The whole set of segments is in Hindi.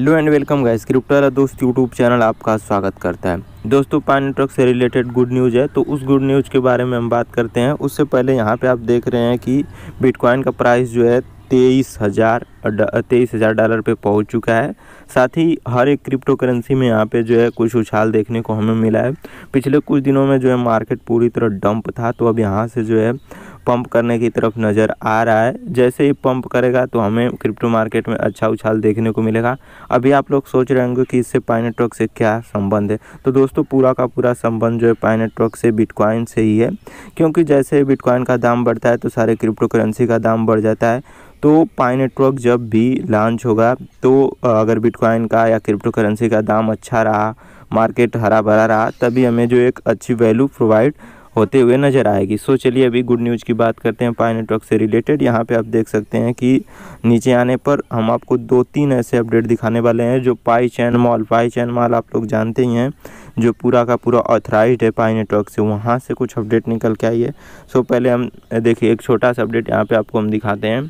हेलो एंड वेलकम गाइस वाला दोस्त यूट्यूब चैनल आपका स्वागत करता है दोस्तों पान ट्रक से रिलेटेड गुड न्यूज़ है तो उस गुड न्यूज़ के बारे में हम बात करते हैं उससे पहले यहाँ पे आप देख रहे हैं कि बिटकॉइन का प्राइस जो है तेईस हज़ार तेईस हज़ार डॉलर पे पहुंच चुका है साथ ही हर एक क्रिप्टो करेंसी में यहाँ पे जो है कुछ उछाल देखने को हमें मिला है पिछले कुछ दिनों में जो है मार्केट पूरी तरह डंप था तो अब यहाँ से जो है पंप करने की तरफ नज़र आ रहा है जैसे ही पंप करेगा तो हमें क्रिप्टो मार्केट में अच्छा उछाल देखने को मिलेगा अभी आप लोग सोच रहे होंगे कि इससे पाइनेटवर्क नेटवर्क से क्या संबंध है तो दोस्तों पूरा का पूरा संबंध जो है पाइनेटवर्क नेटवर्क से बिटकॉइन से ही है क्योंकि जैसे बिटकॉइन का दाम बढ़ता है तो सारे क्रिप्टो करेंसी का दाम बढ़ जाता है तो पाई नेटवर्क जब भी लॉन्च होगा तो अगर बिटकॉइन का या क्रिप्टो करेंसी का दाम अच्छा रहा मार्केट हरा भरा रहा तभी हमें जो एक अच्छी वैल्यू प्रोवाइड होते हुए नजर आएगी सो चलिए अभी गुड न्यूज़ की बात करते हैं पाए नेटवर्क से रिलेटेड यहाँ पे आप देख सकते हैं कि नीचे आने पर हम आपको दो तीन ऐसे अपडेट दिखाने वाले हैं जो पाई चैन मॉल पाई चैन मॉल आप लोग जानते ही हैं जो पूरा का पूरा ऑथराइज है पाई नेटवर्क से वहाँ से कुछ अपडेट निकल के आई है सो पहले हम देखिए एक छोटा सा अपडेट यहाँ पर आपको हम दिखाते हैं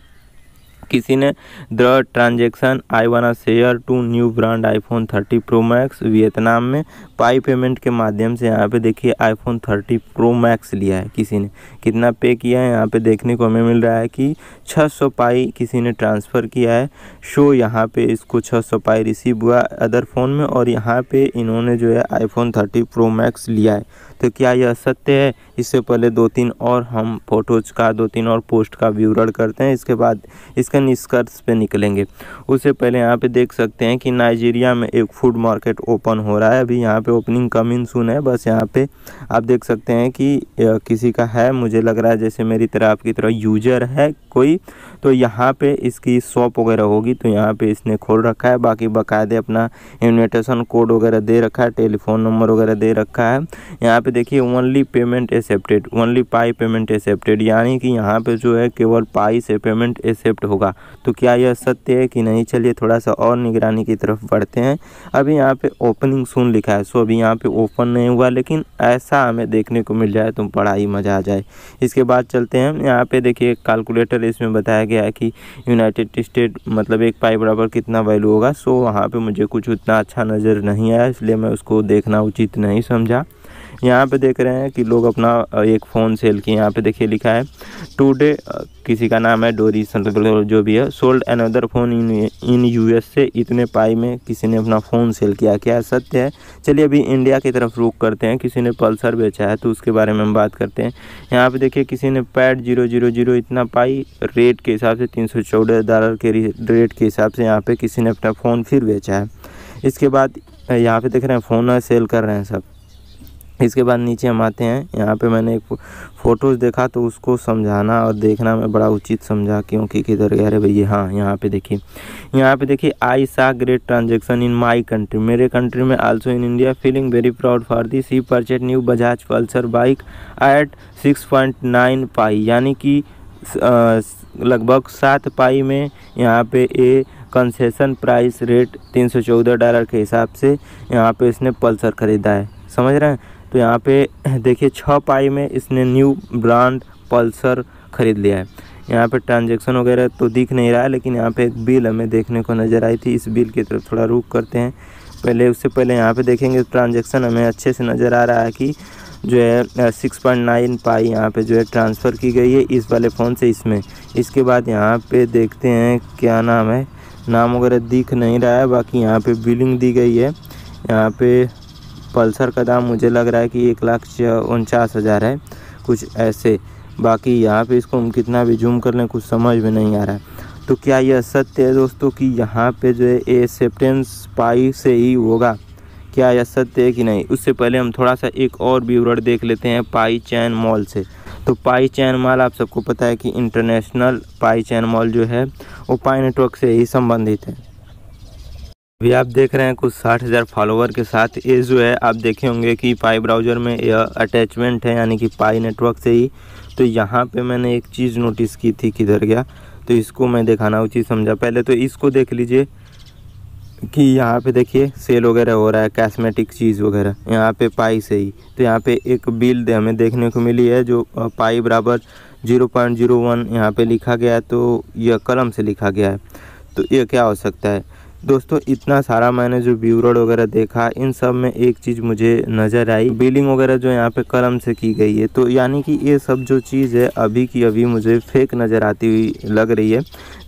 किसी ने the transaction I wanna share to new brand iPhone 30 pro max Vietnam में पाई पेमेंट के माध्यम से यहाँ पे देखिए आईफोन 30 प्रो मैक्स लिया है किसी ने कितना पे किया है यहाँ पे देखने को हमें मिल रहा है कि 600 पाई किसी ने ट्रांसफ़र किया है शो यहाँ पे इसको 600 पाई रिसीव हुआ अदर फ़ोन में और यहाँ पर इन्होंने जो है फोन थर्टी प्रो मैक्स लिया है तो क्या यह सत्य है इससे पहले दो तीन और हम फोटोज़ का दो तीन और पोस्ट का विवरण करते हैं इसके बाद इस इसके निष्कर्ष पे निकलेंगे उससे पहले यहाँ पे देख सकते हैं कि नाइजीरिया में एक फूड मार्केट ओपन हो रहा है अभी यहाँ पे ओपनिंग कमिंग सुन है बस यहाँ पे आप देख सकते हैं कि किसी का है मुझे लग रहा है जैसे मेरी तरह आपकी तरह यूजर है कोई तो यहाँ पे इसकी शॉप वगैरह होगी तो यहाँ पे इसने खोल रखा है बाकी बाकायदे अपना इन्विटेशन कोड वगैरह दे रखा है टेलीफोन नंबर वगैरह दे रखा है यहाँ पे देखिए only payment accepted only Pi payment accepted यानी कि यहाँ पे जो है केवल पाई से पेमेंट एक्सेप्ट हो होगा तो क्या यह सत्य है कि नहीं चलिए थोड़ा सा और निगरानी की तरफ बढ़ते हैं अभी यहाँ पे ओपनिंग सुन लिखा है सो अभी यहाँ पे ओपन नहीं हुआ लेकिन ऐसा हमें देखने को मिल जाए तो बड़ा ही मज़ा आ जाए इसके बाद चलते हैं यहाँ पे देखिए कैलकुलेटर इसमें बताया गया है कि यूनाइटेड स्टेट मतलब एक पाई बराबर कितना वैल्यू होगा सो वहाँ पर मुझे कुछ उतना अच्छा नज़र नहीं आया इसलिए मैं उसको देखना उचित नहीं समझा यहाँ पे देख रहे हैं कि लोग अपना एक फ़ोन सेल किए यहाँ पे देखिए लिखा है टूडे किसी का नाम है डोरी जो भी है sold another phone in in US से इतने पाई में किसी ने अपना फ़ोन सेल किया क्या सत्य है चलिए अभी इंडिया की तरफ रुख करते हैं किसी ने पल्सर बेचा है तो उसके बारे में हम बात करते हैं यहाँ पे देखिए किसी ने पैड जीरो जीरो जीरो इतना पाई रेट के हिसाब से तीन सौ चौदह डॉलर के रेट के हिसाब से यहाँ पे किसी ने अपना फ़ोन फिर बेचा है इसके बाद यहाँ पे देख रहे हैं फ़ोन सेल कर रहे हैं सब इसके बाद नीचे हम आते हैं यहाँ पे मैंने एक फ़ोटोज़ देखा तो उसको समझाना और देखना मैं बड़ा उचित समझा क्योंकि किधर गया है भैया हाँ यहाँ पे देखिए यहाँ पे देखिए I saw great transaction in my country मेरे कंट्री में also in India feeling very proud for this he purchased new Bajaj Pulsar bike at six point nine Pi यानी कि लगभग सात पाई में यहाँ पे ए कंसेसन प्राइस रेट तीन सौ चौदह डॉलर के हिसाब से यहाँ पे इसने पल्सर ख़रीदा है समझ रहे हैं तो यहाँ पे देखिए छः पाई में इसने न्यू ब्रांड पल्सर ख़रीद लिया है यहाँ पे ट्रांजैक्शन वगैरह तो दिख नहीं रहा है लेकिन यहाँ पे एक बिल हमें देखने को नज़र आई थी इस बिल की तरफ थोड़ा रुक करते हैं पहले उससे पहले यहाँ पे देखेंगे ट्रांजेक्शन हमें अच्छे से नज़र आ रहा है कि जो है सिक्स पॉइंट नाइन पाई यहाँ पे जो है ट्रांसफ़र की गई है इस वाले फ़ोन से इसमें इसके बाद यहाँ पे देखते हैं क्या नाम है नाम वगैरह दिख नहीं रहा है बाकी यहाँ पे बिलिंग दी गई है यहाँ पे पल्सर का दाम मुझे लग रहा है कि एक लाख उनचास हज़ार है कुछ ऐसे बाकी यहाँ पे इसको हम कितना भी जूम कर लें कुछ समझ में नहीं आ रहा है तो क्या यह सत्य है दोस्तों कि यहाँ पे जो है ए सेप्टेंस पाई से ही होगा क्या यह सत्य है कि नहीं उससे पहले हम थोड़ा सा एक और विवरण देख लेते हैं पाई चैन मॉल से तो पाई चैन मॉल आप सबको पता है कि इंटरनेशनल पाई चैन मॉल जो है वो पाई नेटवर्क से ही संबंधित है अभी आप देख रहे हैं कुछ साठ हज़ार फॉलोवर के साथ ये जो है आप देखे होंगे कि पाई ब्राउज़र में यह अटैचमेंट है यानी कि पाई नेटवर्क से ही तो यहाँ पे मैंने एक चीज़ नोटिस की थी किधर गया तो इसको मैं दिखाना उचित समझा पहले तो इसको देख लीजिए कि यहाँ पे देखिए सेल वगैरह हो रहा है कैस्मेटिक चीज़ वगैरह यहाँ पे पाई से ही तो यहाँ पे एक बिल दे हमें देखने को मिली है जो पाई बराबर जीरो पॉइंट जीरो वन यहाँ पर लिखा गया है तो यह कलम से लिखा गया है तो यह क्या हो सकता है दोस्तों इतना सारा मैंने जो ब्यूरोड वगैरह देखा इन सब में एक चीज़ मुझे नज़र आई बिलिंग वगैरह जो यहाँ पे कलम से की गई है तो यानी कि ये सब जो चीज़ है अभी की अभी मुझे फेक नज़र आती हुई लग रही है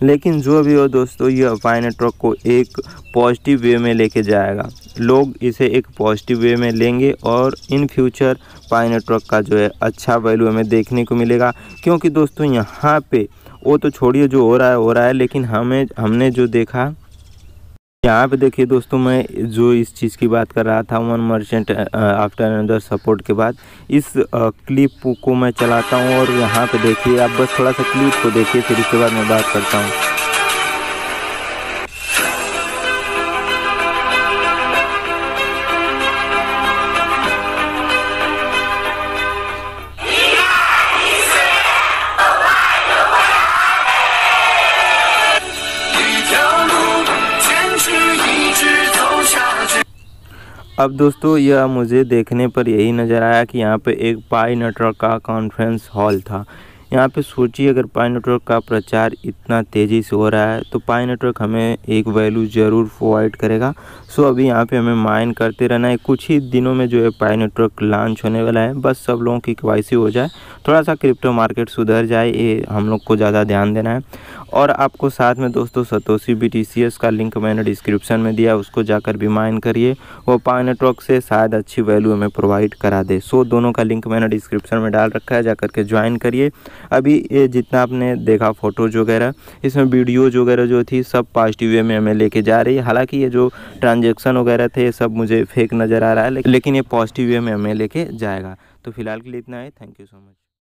लेकिन जो भी हो दोस्तों ये अपाई नेटवर्क को एक पॉजिटिव वे में लेके जाएगा लोग इसे एक पॉजिटिव वे में लेंगे और इन फ्यूचर पाई नेटवर्क का जो है अच्छा वैल्यू हमें देखने को मिलेगा क्योंकि दोस्तों यहाँ पे वो तो छोड़िए जो हो रहा है हो रहा है लेकिन हमें हमने जो देखा यहाँ पे देखिए दोस्तों मैं जो इस चीज़ की बात कर रहा था one merchant after another support के बाद इस क्लिप को मैं चलाता हूँ और यहाँ पे देखिए आप बस थोड़ा सा क्लिप को देखिए फिर इसके बाद मैं बात करता हूँ अब दोस्तों यह मुझे देखने पर यही नज़र आया कि यहाँ पे एक पाई नेटवर्क का कॉन्फ्रेंस हॉल था यहाँ पे सोचिए अगर पाई नेटवर्क का प्रचार इतना तेज़ी से हो रहा है तो पाई नेटवर्क हमें एक वैल्यू ज़रूर प्रोवाइड करेगा सो अभी यहाँ पे हमें माइन करते रहना है कुछ ही दिनों में जो है पाई नेटवर्क लॉन्च होने वाला है बस सब लोगों की क्वाइसी हो जाए थोड़ा सा क्रिप्टो मार्केट सुधर जाए ये हम लोग को ज़्यादा ध्यान देना है और आपको साथ में दोस्तों सतोशी बी टी का लिंक मैंने डिस्क्रिप्शन में दिया उसको जाकर भी माइन करिए वो पाई नेटवर्क से शायद अच्छी वैल्यू हमें प्रोवाइड करा दे सो दोनों का लिंक मैंने डिस्क्रिप्शन में डाल रखा है जाकर के ज्वाइन करिए अभी ये जितना आपने देखा फ़ोटोज़ वगैरह इसमें वीडियोज़ वगैरह जो थी सब पॉजिटिव वे में हमें लेके जा रही है हालाँकि ये जो ट्रांजेक्शन वगैरह थे ये सब मुझे फेक नज़र आ रहा है लेकिन ये पॉजिटिव वे में हमें लेके जाएगा तो फिलहाल के लिए इतना है थैंक यू सो मच